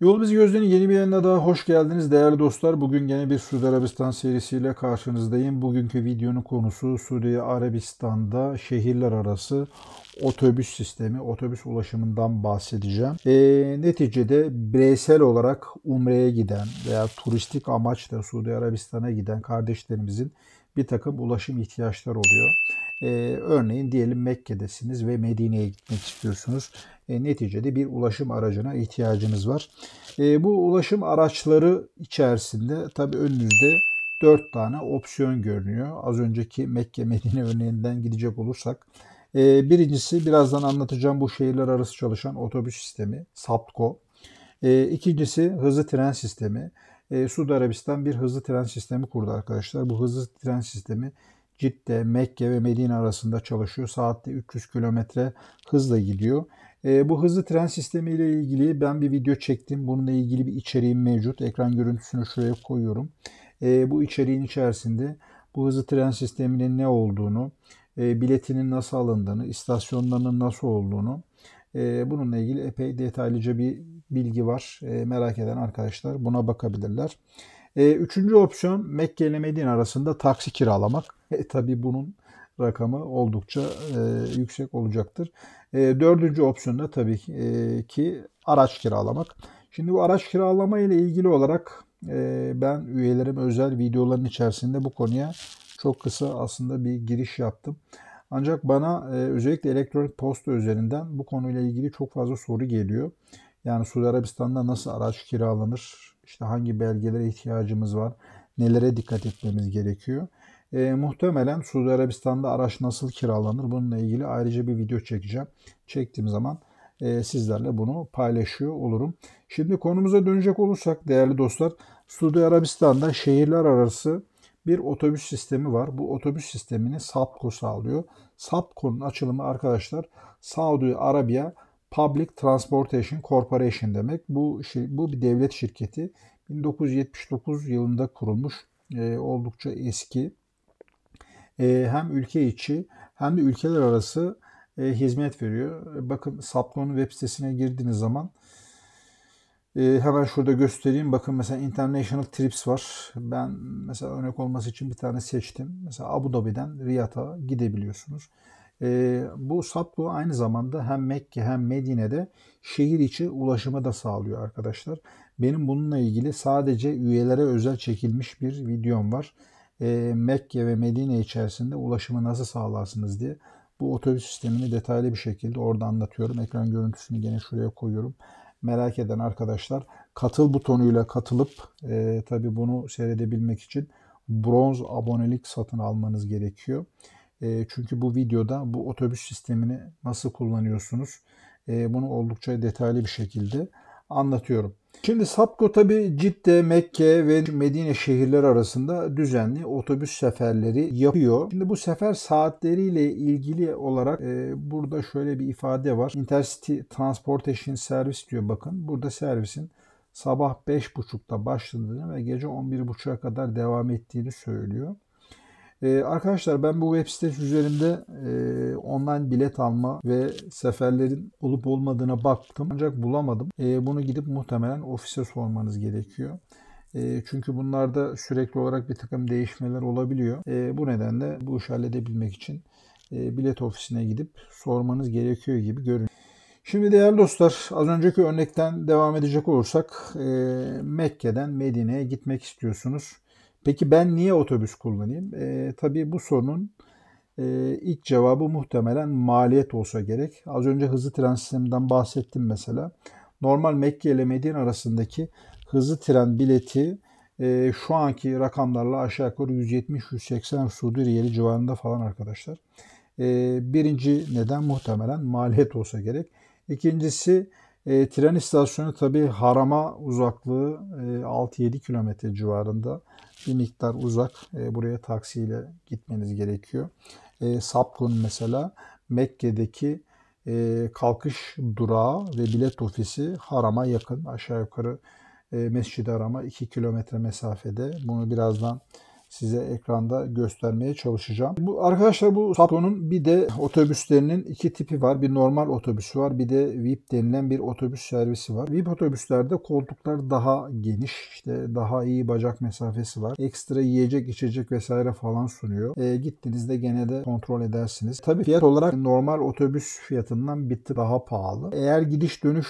Yol Bizi Gözlüğü'nün yeni bir yayınına daha hoş geldiniz değerli dostlar. Bugün yeni bir Suudi Arabistan serisiyle karşınızdayım. Bugünkü videonun konusu Suudi Arabistan'da şehirler arası otobüs sistemi, otobüs ulaşımından bahsedeceğim. E, neticede bireysel olarak Umre'ye giden veya turistik amaçla Suudi Arabistan'a giden kardeşlerimizin bir takım ulaşım ihtiyaçları oluyor. E, örneğin diyelim Mekke'desiniz ve Medine'ye gitmek istiyorsunuz. E, neticede bir ulaşım aracına ihtiyacınız var. E, bu ulaşım araçları içerisinde tabi önünüzde 4 tane opsiyon görünüyor. Az önceki Mekke Medine örneğinden gidecek olursak. E, birincisi birazdan anlatacağım bu şehirler arası çalışan otobüs sistemi SAPTCO. E, ikincisi hızlı tren sistemi. E, Suudi Arabistan bir hızlı tren sistemi kurdu arkadaşlar. Bu hızlı tren sistemi Cidde, Mekke ve Medine arasında çalışıyor. Saatte 300 kilometre hızla gidiyor. E, bu hızlı tren sistemi ile ilgili ben bir video çektim. Bununla ilgili bir içeriğim mevcut. Ekran görüntüsünü şuraya koyuyorum. E, bu içeriğin içerisinde bu hızlı tren sisteminin ne olduğunu, e, biletinin nasıl alındığını, istasyonlarının nasıl olduğunu, e, bununla ilgili epey detaylıca bir bilgi var. E, merak eden arkadaşlar buna bakabilirler. E, üçüncü opsiyon Mekke ile Medine arasında taksi kiralamak. E, tabii bunun rakamı oldukça e, yüksek olacaktır. E, dördüncü opsiyon da tabii e, ki araç kiralamak. Şimdi bu araç kiralama ile ilgili olarak e, ben üyelerim özel videoların içerisinde bu konuya çok kısa aslında bir giriş yaptım. Ancak bana e, özellikle elektronik posta üzerinden bu konuyla ilgili çok fazla soru geliyor. Yani Suudi Arabistan'da nasıl araç kiralanır? İşte hangi belgelere ihtiyacımız var? Nelere dikkat etmemiz gerekiyor? E, muhtemelen Suudi Arabistan'da araç nasıl kiralanır bununla ilgili ayrıca bir video çekeceğim. Çektiğim zaman e, sizlerle bunu paylaşıyor olurum. Şimdi konumuza dönecek olursak değerli dostlar Suudi Arabistan'da şehirler arası bir otobüs sistemi var. Bu otobüs sistemini SAPCO sağlıyor. SAPCO'nun açılımı arkadaşlar Saudi Arabia Public Transportation Corporation demek. Bu şey, bu bir devlet şirketi. 1979 yılında kurulmuş. E, oldukça eski. E, hem ülke içi hem de ülkeler arası e, hizmet veriyor. E, bakın Sapkon'un web sitesine girdiğiniz zaman hemen şurada göstereyim. Bakın mesela International Trips var. Ben mesela örnek olması için bir tane seçtim. Mesela Abu Dhabi'den Riyad'a gidebiliyorsunuz. E, bu Saplo aynı zamanda hem Mekke hem Medine'de şehir içi ulaşımı da sağlıyor arkadaşlar. Benim bununla ilgili sadece üyelere özel çekilmiş bir videom var e, Mekke ve Medine içerisinde ulaşımı nasıl sağlarsınız diye bu otobüs sistemini detaylı bir şekilde orada anlatıyorum. Ekran görüntüsünü gene şuraya koyuyorum. Merak eden arkadaşlar katıl butonuyla katılıp e, tabi bunu seyredebilmek için bronz abonelik satın almanız gerekiyor. E, çünkü bu videoda bu otobüs sistemini nasıl kullanıyorsunuz e, bunu oldukça detaylı bir şekilde anlatıyorum. Şimdi Sapko tabi Cidde, Mekke ve Medine şehirler arasında düzenli otobüs seferleri yapıyor. Şimdi bu sefer saatleriyle ilgili olarak e, burada şöyle bir ifade var. Intercity Transportation Service diyor bakın. Burada servisin sabah 5.30'da başladığını ve gece 11.30'a kadar devam ettiğini söylüyor. Ee, arkadaşlar ben bu web sitesi üzerinde e, online bilet alma ve seferlerin olup olmadığına baktım ancak bulamadım. E, bunu gidip muhtemelen ofise sormanız gerekiyor. E, çünkü bunlarda sürekli olarak bir takım değişmeler olabiliyor. E, bu nedenle bu işi halledebilmek için e, bilet ofisine gidip sormanız gerekiyor gibi görünüyor. Şimdi değerli dostlar az önceki örnekten devam edecek olursak e, Mekke'den Medine'ye gitmek istiyorsunuz. Peki ben niye otobüs kullanayım? E, tabii bu sorunun e, ilk cevabı muhtemelen maliyet olsa gerek. Az önce hızlı tren sisteminden bahsettim mesela. Normal Mekke ile Medine arasındaki hızlı tren bileti e, şu anki rakamlarla aşağı yukarı 170-180 Suudi riyali civarında falan arkadaşlar. E, birinci neden muhtemelen maliyet olsa gerek. İkincisi e, tren istasyonu tabi harama uzaklığı e, 6-7 kilometre civarında bir miktar uzak. E, buraya taksiyle gitmeniz gerekiyor. E, Sapkun mesela Mekke'deki e, kalkış durağı ve bilet ofisi harama yakın. Aşağı yukarı e, Mescid-i Haram'a 2 kilometre mesafede. Bunu birazdan size ekranda göstermeye çalışacağım. Bu arkadaşlar bu Sapo'nun bir de otobüslerinin iki tipi var. Bir normal otobüsü var. Bir de VIP denilen bir otobüs servisi var. VIP otobüslerde koltuklar daha geniş. işte daha iyi bacak mesafesi var. Ekstra yiyecek, içecek vesaire falan sunuyor. E, gittiğinizde gene de kontrol edersiniz. Tabii fiyat olarak normal otobüs fiyatından bir tık daha pahalı. Eğer gidiş dönüş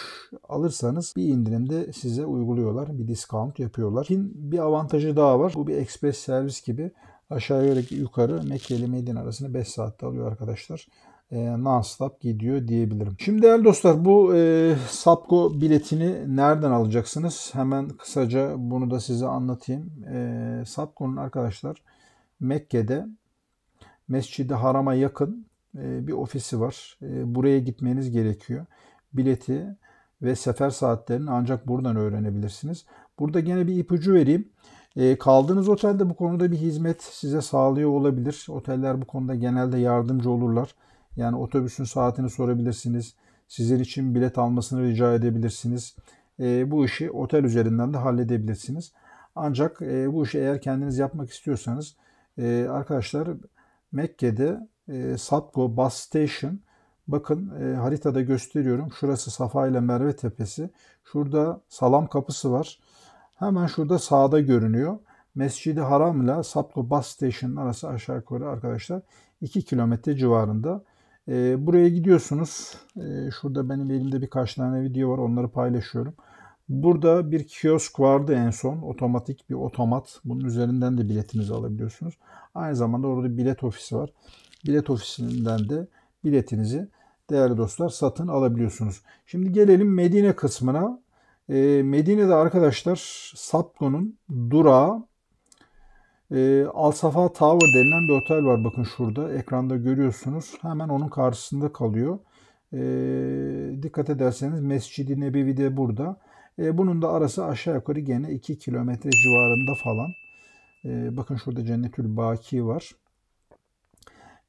alırsanız bir indirimde size uyguluyorlar. Bir discount yapıyorlar. Çin bir avantajı daha var. Bu bir ekspres servis servis gibi aşağı yukarı Mekke ile Medine arasında 5 saatte alıyor arkadaşlar e, non-stop gidiyor diyebilirim. Şimdi değerli dostlar bu e, Sapko biletini nereden alacaksınız? Hemen kısaca bunu da size anlatayım. E, Sapko'nun arkadaşlar Mekke'de Mescid-i Haram'a yakın e, bir ofisi var. E, buraya gitmeniz gerekiyor. Bileti ve sefer saatlerini ancak buradan öğrenebilirsiniz. Burada gene bir ipucu vereyim. E, kaldığınız otelde bu konuda bir hizmet size sağlıyor olabilir. Oteller bu konuda genelde yardımcı olurlar. Yani otobüsün saatini sorabilirsiniz. Sizin için bilet almasını rica edebilirsiniz. E, bu işi otel üzerinden de halledebilirsiniz. Ancak e, bu işi eğer kendiniz yapmak istiyorsanız e, arkadaşlar Mekke'de e, Satgo Bus Station bakın e, haritada gösteriyorum. Şurası Safa ile Merve Tepesi. Şurada Salam Kapısı var. Hemen şurada sağda görünüyor. Mescidi Haram ile Sapko Bus Station arası aşağı yukarı arkadaşlar 2 kilometre civarında. E, buraya gidiyorsunuz. E, şurada benim elimde birkaç tane video var. Onları paylaşıyorum. Burada bir kiosk vardı en son. Otomatik bir otomat. Bunun üzerinden de biletinizi alabiliyorsunuz. Aynı zamanda orada bilet ofisi var. Bilet ofisinden de biletinizi değerli dostlar satın alabiliyorsunuz. Şimdi gelelim Medine kısmına. E, Medine'de arkadaşlar Sapko'nun durağı e, Alsafa Tower denilen bir otel var. Bakın şurada ekranda görüyorsunuz. Hemen onun karşısında kalıyor. E, dikkat ederseniz Mescid-i Nebevi de burada. E, bunun da arası aşağı yukarı gene 2 kilometre civarında falan. E, bakın şurada Cennetül Baki var.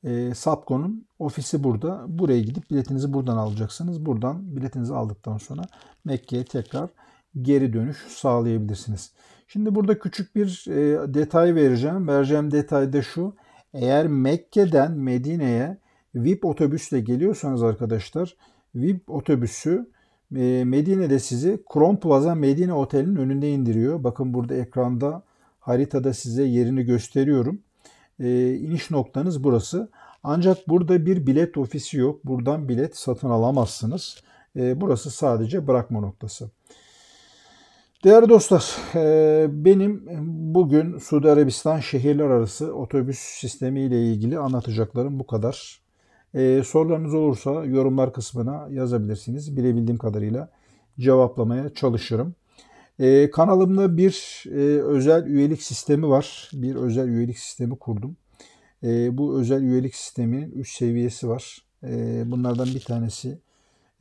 E, Sapko'nun ofisi burada. Buraya gidip biletinizi buradan alacaksınız. Buradan biletinizi aldıktan sonra Mekke'ye tekrar geri dönüş sağlayabilirsiniz. Şimdi burada küçük bir e, detay vereceğim. Vereceğim detay da şu. Eğer Mekke'den Medine'ye VIP otobüsle geliyorsanız arkadaşlar VIP otobüsü e, Medine'de sizi Kron Plaza Medine Oteli'nin önünde indiriyor. Bakın burada ekranda haritada size yerini gösteriyorum. E, iniş noktanız burası. Ancak burada bir bilet ofisi yok. Buradan bilet satın alamazsınız. Ee, burası sadece bırakma noktası. Değerli dostlar, e, benim bugün Suudi Arabistan şehirler arası otobüs sistemi ile ilgili anlatacaklarım bu kadar. E, sorularınız olursa yorumlar kısmına yazabilirsiniz. Bilebildiğim kadarıyla cevaplamaya çalışırım. E, kanalımda bir özel üyelik sistemi var. Bir özel üyelik sistemi kurdum. Bu özel üyelik sisteminin 3 seviyesi var. Bunlardan bir tanesi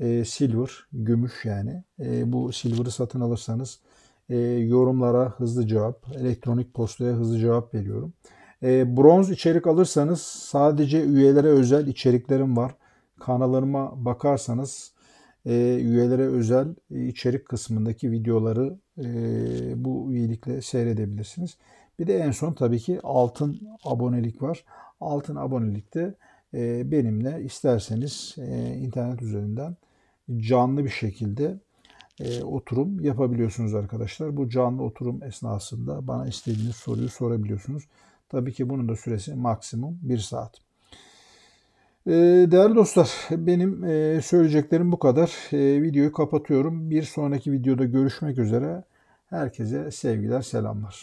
e, silver, gümüş yani. E, bu silver'ı satın alırsanız e, yorumlara hızlı cevap, elektronik postaya hızlı cevap veriyorum. E, bronz içerik alırsanız sadece üyelere özel içeriklerim var. Kanalıma bakarsanız e, üyelere özel içerik kısmındaki videoları e, bu üyelikle seyredebilirsiniz. Bir de en son tabii ki altın abonelik var. Altın abonelikte e, benimle isterseniz e, internet üzerinden canlı bir şekilde e, oturum yapabiliyorsunuz arkadaşlar. Bu canlı oturum esnasında bana istediğiniz soruyu sorabiliyorsunuz. Tabii ki bunun da süresi maksimum 1 saat. E, değerli dostlar benim e, söyleyeceklerim bu kadar. E, videoyu kapatıyorum. Bir sonraki videoda görüşmek üzere. Herkese sevgiler, selamlar.